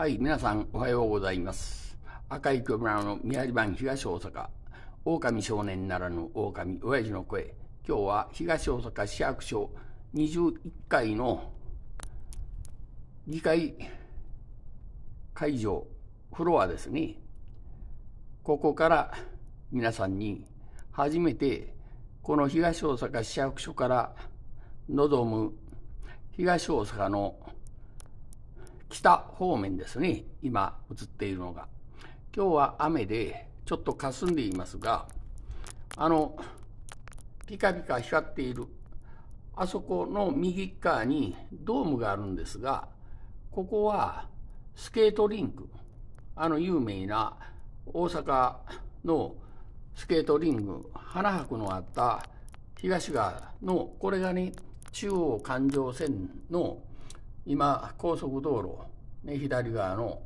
はい、皆さんおはようございます。赤池村の宮城版東大阪、狼少年ならぬ狼親父の声。今日は東大阪市役所21階の議会会場、フロアですね。ここから皆さんに初めてこの東大阪市役所から望む東大阪の北方面ですね、今映っているのが。今日は雨でちょっと霞んでいますが、あの、ピカピカ光っている、あそこの右側にドームがあるんですが、ここはスケートリンク、あの有名な大阪のスケートリング、花博のあった東側の、これがね、中央環状線の今、高速道路、ね、左側の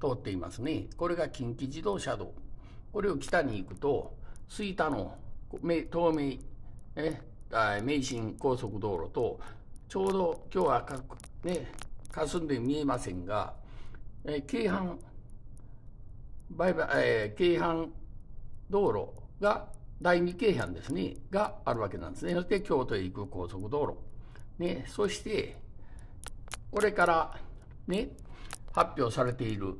通っていますね。これが近畿自動車道。これを北に行くと、吹田の東名、ね、名神高速道路と、ちょうど今日はか、ね、霞んで見えませんが、え京阪売買、えー、京阪道路が、第二京阪ですね、があるわけなんですね。そして京都へ行く高速道路。ね、そして、これからね、発表されている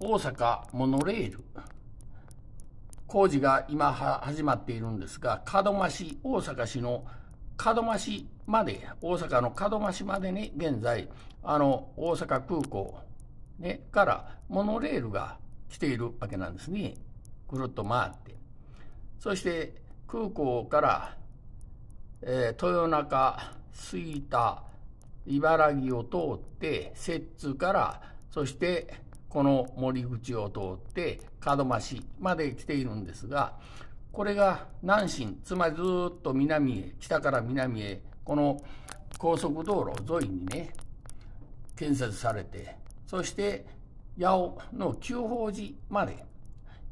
大阪モノレール。工事が今始まっているんですが、門真市、大阪市の門真市まで、大阪の門真市までに、現在、あの、大阪空港、ね、からモノレールが来ているわけなんですね。ぐるっと回って。そして空港から、えー、豊中、吹田、茨城を通って摂津からそしてこの森口を通って門真市まで来ているんですがこれが南進つまりずっと南へ北から南へこの高速道路沿いにね建設されてそして八尾の旧宝寺まで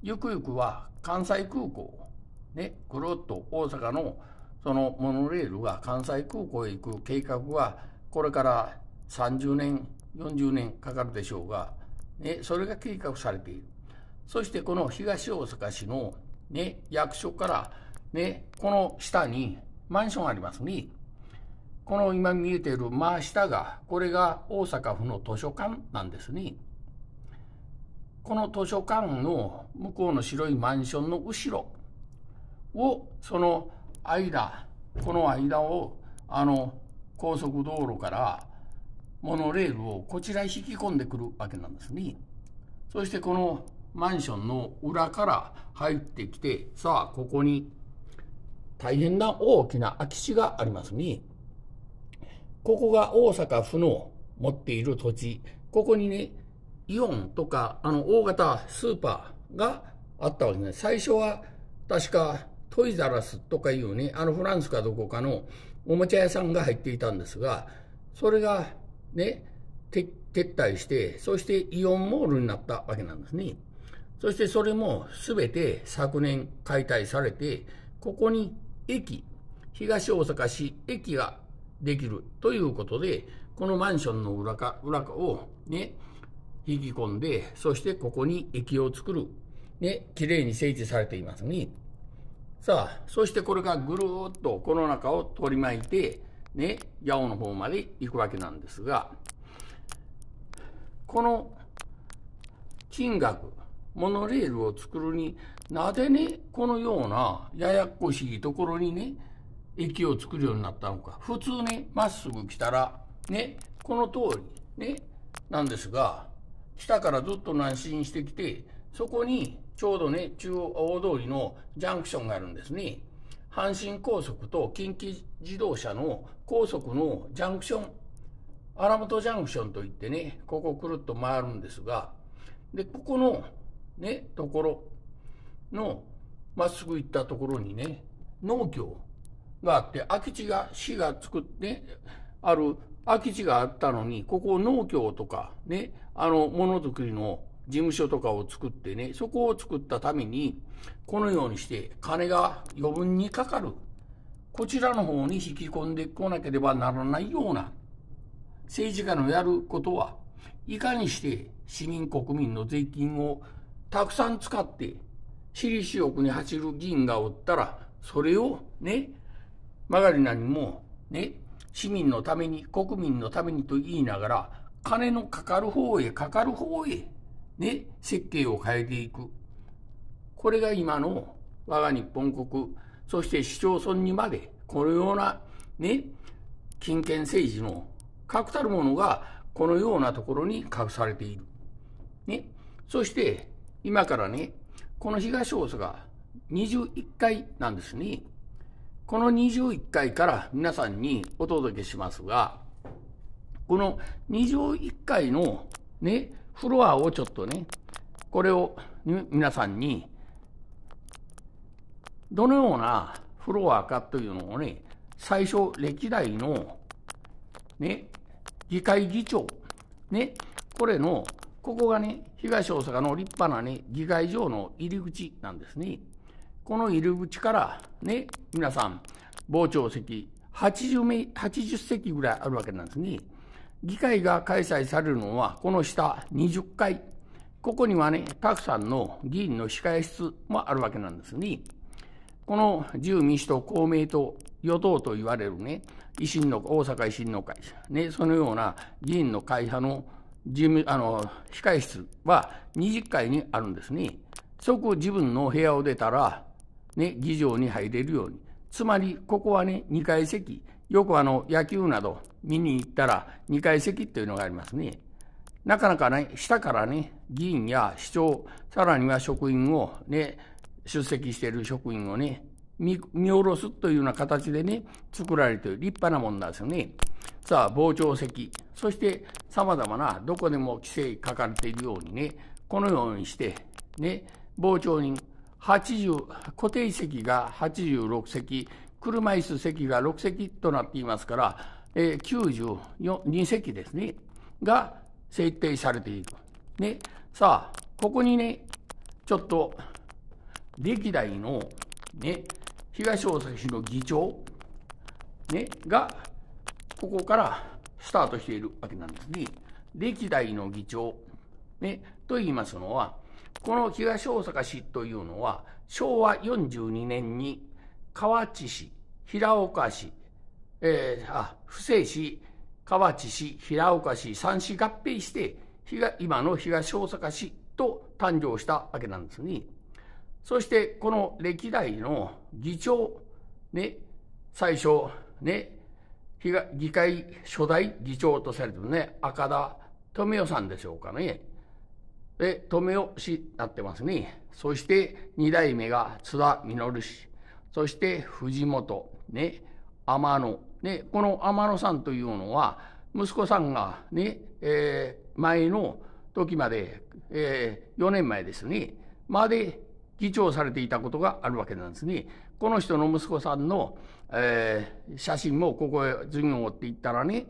ゆくゆくは関西空港ねぐるっと大阪のそのモノレールが関西空港へ行く計画はこれから30年40年かかるでしょうが、ね、それが計画されているそしてこの東大阪市の、ね、役所から、ね、この下にマンションありますねこの今見えている真下がこれが大阪府の図書館なんですねこの図書館の向こうの白いマンションの後ろをその間この間をあの高速道路からモノレールをこちらへ引き込んでくるわけなんですね。そしてこのマンションの裏から入ってきて、さあ、ここに大変な大きな空き地がありますね。ここが大阪府の持っている土地。ここにね、イオンとか、あの、大型スーパーがあったわけですね。最初は、確か、トイザラスとかいうね、あのフランスかどこかのおもちゃ屋さんが入っていたんですがそれがね撤退してそしてイオンモールになったわけなんですねそしてそれも全て昨年解体されてここに駅東大阪市駅ができるということでこのマンションの裏か裏かをね引き込んでそしてここに駅を作るね綺麗に整地されていますね。さあ、そしてこれがぐるーっとこの中を取り巻いて、ね、八尾の方まで行くわけなんですが、この金額、モノレールを作るになぜね、このようなややこしいところにね、駅を作るようになったのか。普通ね、まっすぐ来たら、ね、この通り、ね、なんですが、下からずっと南進してきて、そこにちょうどね、中央大通りのジャンクションがあるんですね。阪神高速と近畿自動車の高速のジャンクション、荒本ジャンクションといってね、ここくるっと回るんですが、で、ここのね、ところの、まっすぐ行ったところにね、農協があって、空き地が、市が作って、ある空き地があったのに、ここ農協とかね、あの、ものづくりの事務所とかを作ってね、そこを作ったために、このようにして金が余分にかかる。こちらの方に引き込んでこなければならないような、政治家のやることは、いかにして市民国民の税金をたくさん使って、私利私欲に走る議員がおったら、それをね、曲がりなにも、ね、市民のために、国民のためにと言いながら、金のかかる方へかかる方へね、設計を変えていく。これが今の我が日本国、そして市町村にまで、このようなね、金権政治の確たるものがこのようなところに隠されている。ね。そして今からね、この東大阪21回なんですね。この21回から皆さんにお届けしますが、この21回のね、フロアをちょっとね、これを皆さんに、どのようなフロアかというのをね、最初、歴代の、ね、議会議長、ね、これの、ここがね、東大阪の立派なね、議会場の入り口なんですね。この入り口からね、皆さん、傍聴席80名、80席ぐらいあるわけなんですね。議会が開催されるのは、この下20階ここにはね、たくさんの議員の控え室もあるわけなんですね。この自由民主党、公明党、与党と言われるね、維新の、大阪維新の会、ね、そのような議員の会派の事務、あの、控え室は20階にあるんですね。そこ自分の部屋を出たら、ね、議場に入れるように。つまり、ここはね、2階席、よくあの野球など見に行ったら2階席というのがありますね。なかなかね、下からね、議員や市長、さらには職員をね、出席している職員をね、見下ろすというような形でね、作られている立派なもんなんですよね。さあ、傍聴席、そして様々な、どこでも規制書かれているようにね、このようにして、ね、傍聴人、80、固定席が86席、車椅子席が6席となっていますから、えー、92席ですね、が設定されている。ね、さあ、ここにね、ちょっと、歴代の、ね、東大阪市の議長、ね、が、ここからスタートしているわけなんですね。歴代の議長、ね、と言いますのは、この東大阪市というのは、昭和42年に河内市、平岡市、えー、あ、布施市、河内市、平岡市、三市合併して、今の東大阪市と誕生したわけなんですね。そしてこの歴代の議長、ね、最初、ね、議会初代議長とされてるね、赤田富代さんでしょうかね。で、富代氏になってますね。そして二代目が津田実氏。そして藤本、ね、天野、ね、この天野さんというのは、息子さんがね、えー、前の時まで、えー、4年前ですね、まで議長されていたことがあるわけなんですね。この人の息子さんの、えー、写真もここへ授業を追っていったらね、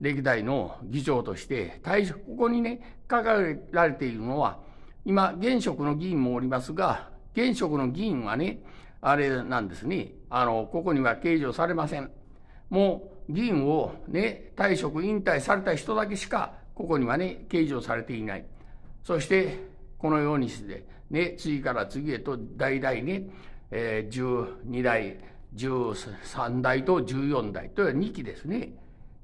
歴代の議長として、ここにね、書かられているのは、今、現職の議員もおりますが、現職の議員はね、あれなんですね。あの、ここには計上されません。もう、議員をね、退職、引退された人だけしか、ここにはね、計上されていない。そして、このようにして、ね、次から次へと代々ね、えー、12代、13代と14代という2期ですね。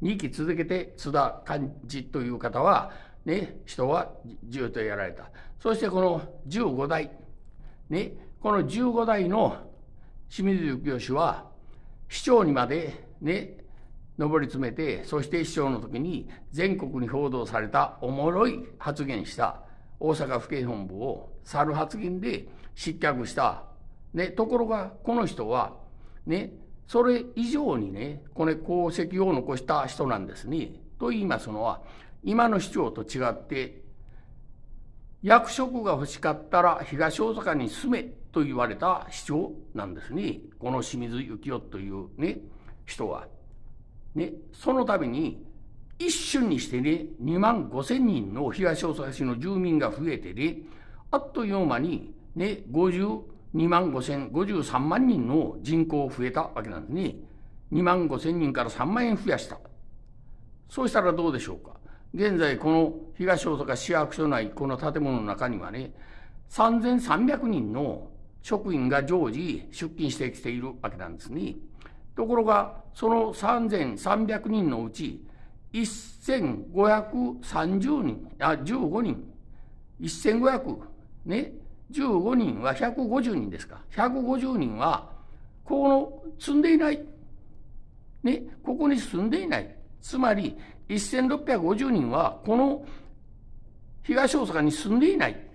2期続けて津田幹事という方は、ね、人は10とやられた。そしてこの15代、ね、この15代の清水幸義は市長にまでね上り詰めてそして市長の時に全国に報道されたおもろい発言した大阪府警本部を去る発言で失脚した、ね、ところがこの人はねそれ以上にねこれ功績を残した人なんですね。と言いますのは今の市長と違って役職が欲しかったら東大阪に住めと言われた市長なんですね。この清水幸男というね、人は。ね、そのために、一瞬にしてね、2万5千人の東大阪市の住民が増えてね、あっという間にね、52万5千、53万人の人口増えたわけなんですね。2万5千人から3万円増やした。そうしたらどうでしょうか。現在この東大阪市役所内、この建物の中にはね、3300人の職員が常時出勤してきているわけなんですね。ところが、その3300人のうち、1530人、あ、15人、1500、ね、15人は150人ですか。150人は、この積んでいない。ね、ここに住んでいない。つまり、1650人は、この東大阪に住んでいない。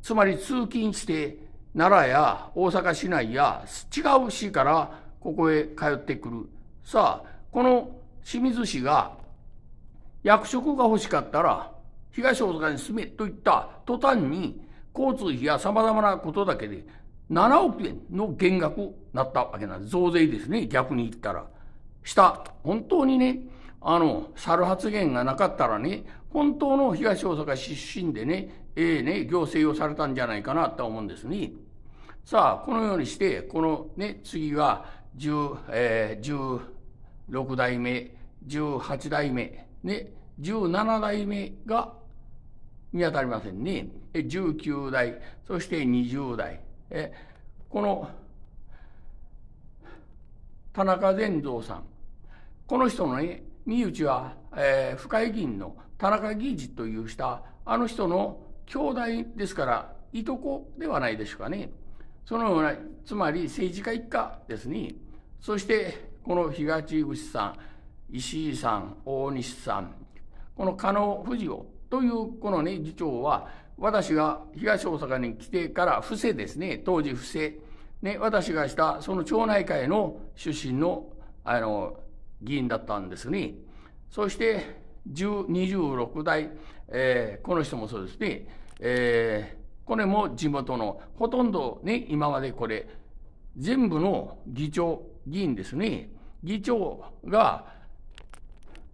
つまり通勤して奈良や大阪市内や違う市からここへ通ってくる。さあ、この清水市が役職が欲しかったら東大阪に住めと言った途端に交通費やさまざまなことだけで7億円の減額なったわけなんです。増税ですね、逆に言ったら。した。本当にね、あの、猿発言がなかったらね、本当の東大阪出身でね、ええー、ね、行政をされたんじゃないかなと思うんですね。さあ、このようにして、このね、次は、十、えー、代目、十八代目、ね、七代目が見当たりませんね。19代、そして20代。えこの、田中善三さん。この人のね、身内は、えー、深井議員の田中議事という下、あの人の兄弟ですから、いとこではないでしょうかね。そのような、つまり政治家一家ですね。そして、この東口さん、石井さん、大西さん、この加納富士夫というこのね、次長は、私が東大阪に来てから伏せですね、当時伏せ。ね、私がしたその町内会の出身の、あの、議員だったんですね。そして、26代、えー、この人もそうですね、えーこれも地元の、ほとんどね、今までこれ、全部の議長、議員ですね、議長が、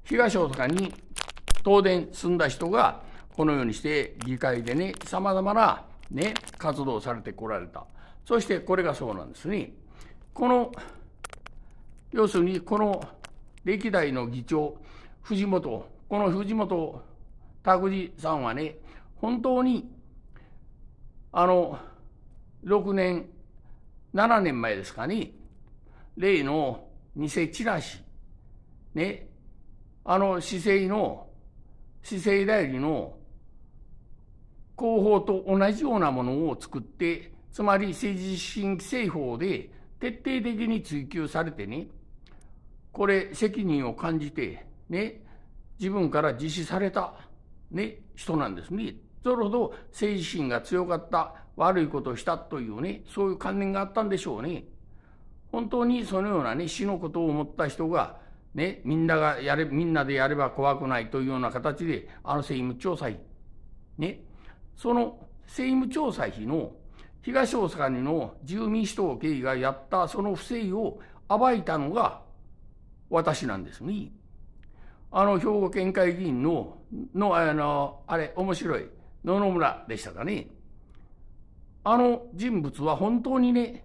東大阪に東電住んだ人が、このようにして議会でね、様々なね、活動されてこられた。そしてこれがそうなんですね。この、要するにこの歴代の議長、藤本、この藤本拓司さんはね、本当にあの、6年、7年前ですかね、例の偽チラシ、ね、あの、市政の、市政代理の広報と同じようなものを作って、つまり政治新規制法で徹底的に追及されてね、これ責任を感じて、ね、自分から実施された、ね、人なんですね。それほど政治心が強かった悪いことをしたというねそういう観念があったんでしょうね本当にそのようなね死のことを思った人がねみんながやれみんなでやれば怖くないというような形であの政務調査費ねその政務調査費の東大阪の自由民主党経緯がやったその不正を暴いたのが私なんですね。あの兵庫県会議員ののあのあれ面白い野々村でしたかね。あの人物は本当にね、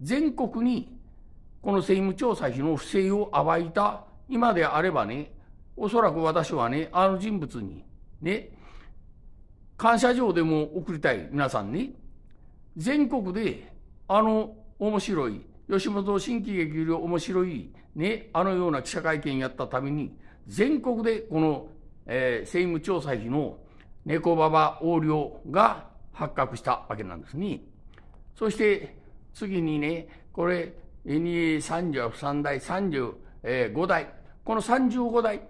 全国にこの政務調査費の不正を暴いた今であればね、おそらく私はね、あの人物にね、感謝状でも送りたい皆さんね、全国であの面白い、吉本新喜劇より面白いね、あのような記者会見やったために、全国でこの、えー、政務調査費の猫ババ横領が発覚したわけなんですね。そして次にね、これ、33代、35代、この35代、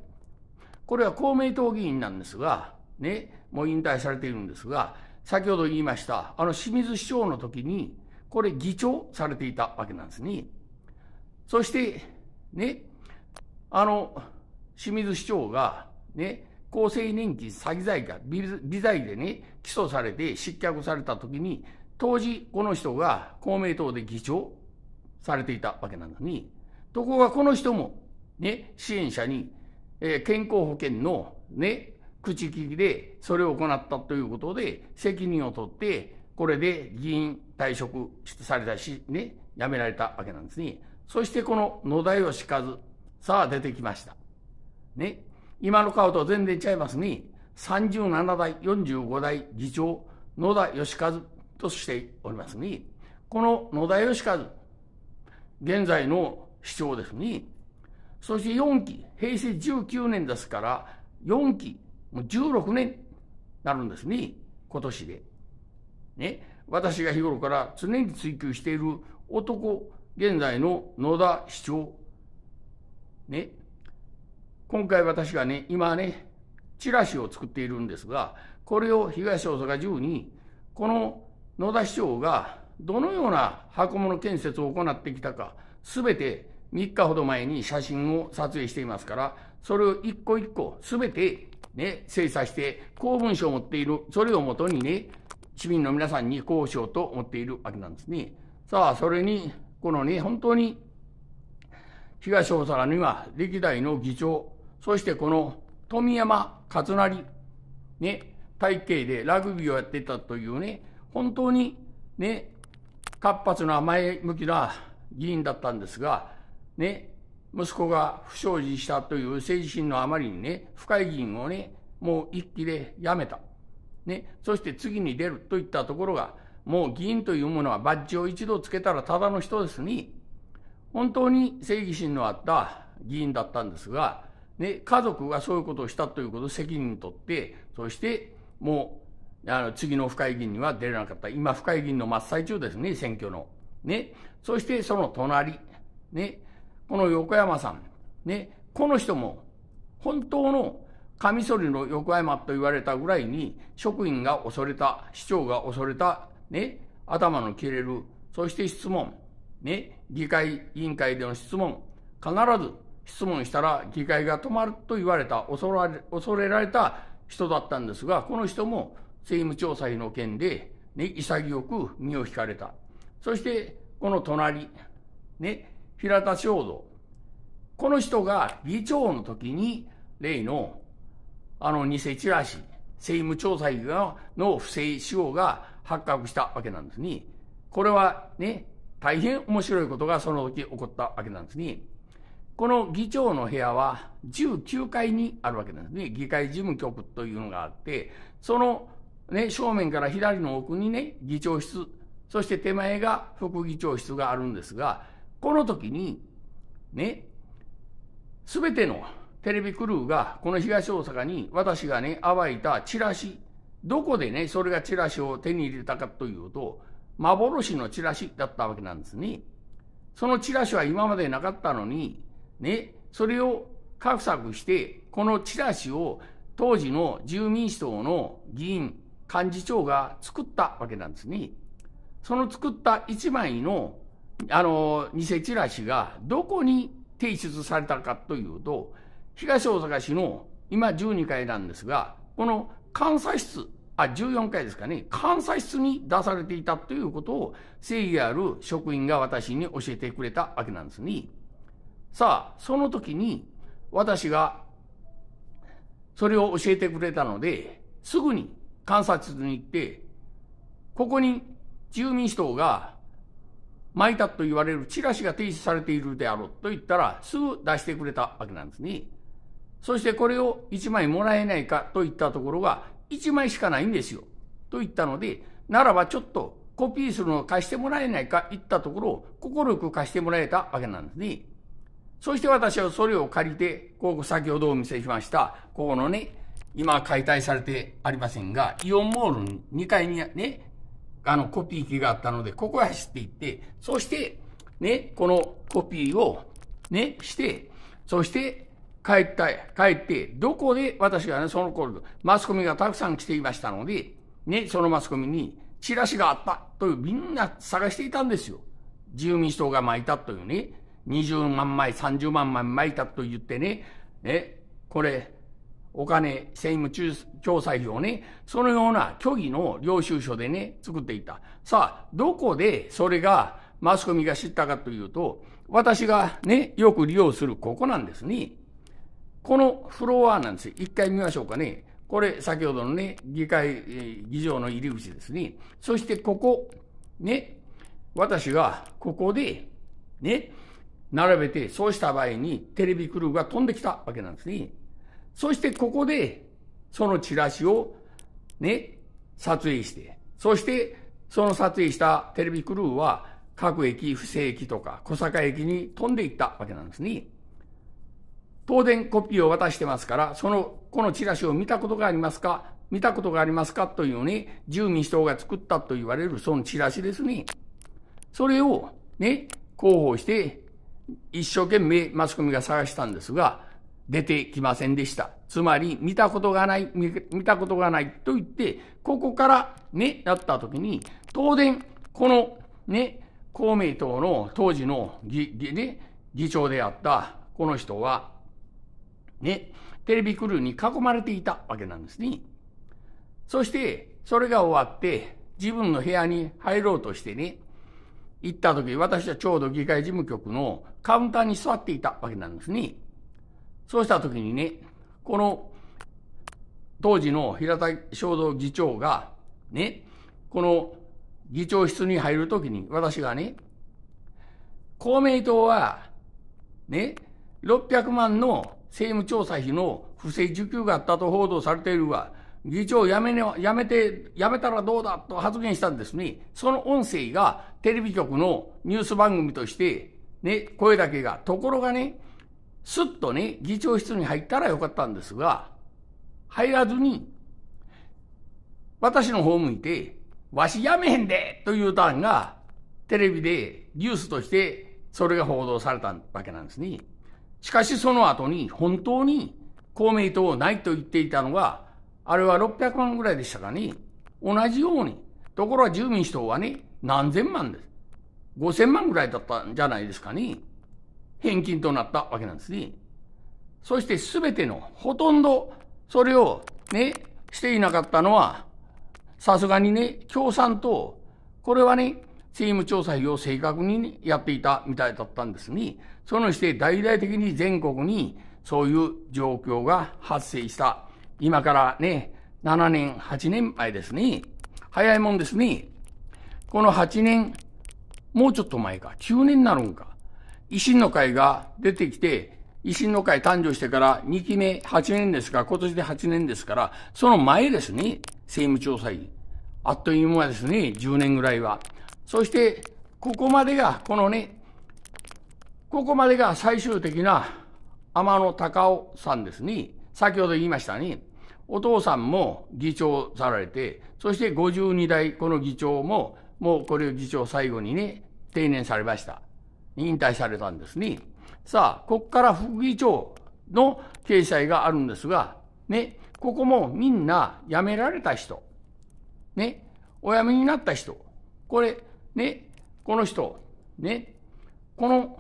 これは公明党議員なんですが、ね、もう引退されているんですが、先ほど言いました、あの清水市長の時に、これ議長されていたわけなんですね。そして、ね、あの、清水市長が、ね、厚生年金詐欺罪か微罪でね、起訴されて失脚された時に、当時この人が公明党で議長されていたわけなのに、ところがこの人もね、支援者に、えー、健康保険のね、口利きでそれを行ったということで責任を取って、これで議員退職されたし、ね、辞められたわけなんですね。そしてこの野田義和、さあ出てきました。ね。今の顔と全然ちゃいますに、37代45代議長、野田義和としておりますに、この野田義和、現在の市長ですに、そして4期、平成19年ですから、4期、もう16年になるんですね、今年で。ね、私が日頃から常に追求している男、現在の野田市長、ね、今回私がね、今ね、チラシを作っているんですが、これを東大阪中に、この野田市長がどのような箱物建設を行ってきたか、すべて3日ほど前に写真を撮影していますから、それを一個一個すべてね、精査して、公文書を持っている、それをもとにね、市民の皆さんに交渉と思っているわけなんですね。さあ、それに、このね、本当に、東大阪には歴代の議長、そしてこの富山勝成、ね、体系でラグビーをやってたというね、本当にね、活発な前向きな議員だったんですが、ね、息子が不祥事したという政治心のあまりにね、深い議員をね、もう一気で辞めた。ね、そして次に出るといったところが、もう議員というものはバッジを一度つけたらただの人ですに、本当に正義心のあった議員だったんですが、ね、家族がそういうことをしたということを責任を取って、そしてもう、あの、次の深会議員には出れなかった。今、深会議員の真っ最中ですね、選挙の。ね。そしてその隣、ね。この横山さん、ね。この人も、本当のカミソリの横山と言われたぐらいに、職員が恐れた、市長が恐れた、ね。頭の切れる、そして質問、ね。議会委員会での質問、必ず質問したら議会が止まると言われた恐れ恐れられた人だったんですがこの人も政務調査費の件で、ね、潔く身を引かれたそしてこの隣、ね、平田正道この人が議長の時に例のあの偽チラシ政務調査費の不正使用が発覚したわけなんですね。これはね、大変面白いことがその時起こったわけなんですね。この議長の部屋は19階にあるわけなんですね。議会事務局というのがあって、その、ね、正面から左の奥にね、議長室、そして手前が副議長室があるんですが、この時に、ね、すべてのテレビクルーが、この東大阪に私がね、暴いたチラシ、どこでね、それがチラシを手に入れたかというと、幻のチラシだったわけなんですね。そのチラシは今までなかったのに、ね、それを画策して、このチラシを当時の自由民主党の議員、幹事長が作ったわけなんですね。その作った1枚の、あの、偽チラシがどこに提出されたかというと、東大阪市の今12階なんですが、この監査室、あ、14階ですかね、監査室に出されていたということを、正義ある職員が私に教えてくれたわけなんですね。さあ、その時に私がそれを教えてくれたので、すぐに観察室に行って、ここに住民主党が巻いたと言われるチラシが提出されているであろうと言ったら、すぐ出してくれたわけなんですね。そしてこれを1枚もらえないかといったところが、1枚しかないんですよ。と言ったので、ならばちょっとコピーするのを貸してもらえないか言ったところを、快く貸してもらえたわけなんですね。そして私はそれを借りて、ここ先ほどお見せしました、ここのね、今解体されてありませんが、イオンモール2階にね、あのコピー機があったので、ここへ走っていって、そして、ね、このコピーをね、して、そして帰った帰って、どこで私がね、その頃、マスコミがたくさん来ていましたので、ね、そのマスコミに、チラシがあったという、みんな探していたんですよ。自由民主党が巻いたというね。20万枚、30万枚巻いたと言ってね、ね、これ、お金、政務調査費をね、そのような虚偽の領収書でね、作っていた。さあ、どこでそれがマスコミが知ったかというと、私がね、よく利用するここなんですね。このフロアなんですよ。一回見ましょうかね。これ、先ほどのね、議会、議場の入り口ですね。そしてここ、ね、私がここで、ね、並べて、そうした場合にテレビクルーが飛んできたわけなんですね。そしてここで、そのチラシをね、撮影して、そしてその撮影したテレビクルーは各駅、不正駅とか小坂駅に飛んでいったわけなんですね。当然コピーを渡してますから、その、このチラシを見たことがありますか見たことがありますかというね、自民主党が作ったと言われるそのチラシですね。それをね、広報して一生懸命マスコミが探したんですが、出てきませんでした。つまり、見たことがない、見たことがないと言って、ここからね、なった時に、当然、このね、公明党の当時の議,、ね、議長であったこの人は、ね、テレビクルーに囲まれていたわけなんですね。そして、それが終わって、自分の部屋に入ろうとしてね、行った時、私はちょうど議会事務局のカウンターに座っていたわけなんですね。そうした時にね、この当時の平田正道議長が、ね、この議長室に入るときに私がね、公明党は、ね、600万の政務調査費の不正受給があったと報道されているわ。議長辞め,、ね、辞めて、辞めたらどうだと発言したんですね。その音声がテレビ局のニュース番組として、ね、声だけが。ところがね、すっとね、議長室に入ったらよかったんですが、入らずに、私の方向いて、わし辞めへんでというターンが、テレビでニュースとしてそれが報道されたわけなんですね。しかしその後に本当に公明党をないと言っていたのが、あれは600万ぐらいでしたかね。同じように。ところが住民主党はね、何千万です。5000万ぐらいだったんじゃないですかね。返金となったわけなんですね。そして全ての、ほとんど、それをね、していなかったのは、さすがにね、共産党、これはね、政務調査費を正確に、ね、やっていたみたいだったんですね。そのして大々的に全国にそういう状況が発生した今からね、7年、8年前ですね。早いもんですね。この8年、もうちょっと前か、9年になるんか。維新の会が出てきて、維新の会誕生してから2期目8年ですか今年で8年ですから、その前ですね、政務調査員。あっという間ですね、10年ぐらいは。そして、ここまでが、このね、ここまでが最終的な天野隆夫さんですね。先ほど言いましたね。お父さんも議長されて、そして52代この議長も、もうこれを議長最後にね、定年されました。引退されたんですね。さあ、ここから副議長の掲載があるんですが、ね、ここもみんな辞められた人、ね、お辞めになった人、これ、ね、この人、ね、この、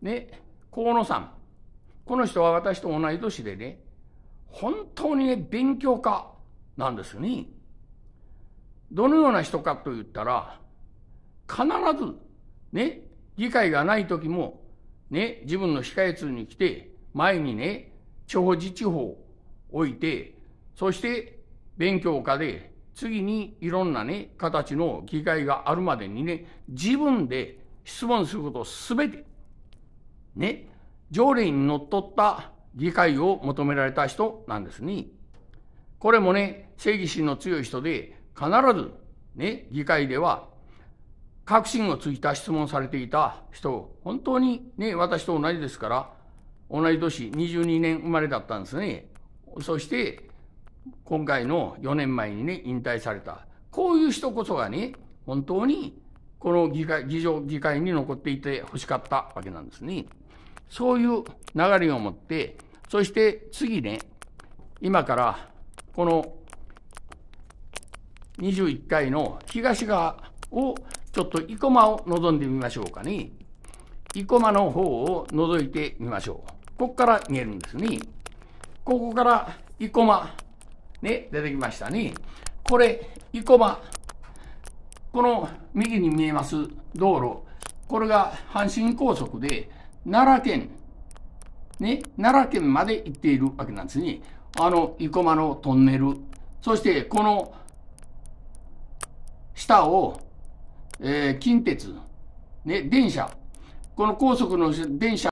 ね、河野さん、この人は私と同い年でね、本当にね、勉強家なんですよね。どのような人かと言ったら、必ず、ね、議会がない時も、ね、自分の控え室に来て、前にね、長寿地方置いて、そして勉強家で、次にいろんなね、形の機会があるまでにね、自分で質問することすべて、ね、条例にのっとった理解を求められた人なんですね。これもね、正義心の強い人で、必ず、ね、議会では、確信をついた質問されていた人、本当にね、私と同じですから、同じ年22年生まれだったんですね。そして、今回の4年前にね、引退された。こういう人こそがね、本当に、この議会、議場、議会に残っていて欲しかったわけなんですね。そういう流れを持って、そして次ね、今からこの21回の東側をちょっと生駒を望んでみましょうかね。生駒の方を覗いてみましょう。ここから見えるんですね。ここから生駒、ね、出てきましたね。これ、生駒。この右に見えます道路。これが阪神高速で、奈良県ね、奈良県まで行っているわけなんですね。あの、生駒のトンネル。そして、この、下を、えー、近鉄、ね、電車。この高速の電車